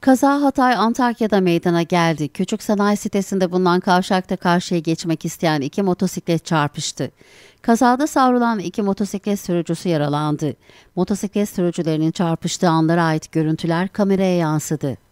Kaza Hatay Antakya'da meydana geldi. Küçük sanayi sitesinde bulunan kavşakta karşıya geçmek isteyen iki motosiklet çarpıştı. Kazada savrulan iki motosiklet sürücüsü yaralandı. Motosiklet sürücülerinin çarpıştığı anlara ait görüntüler kameraya yansıdı.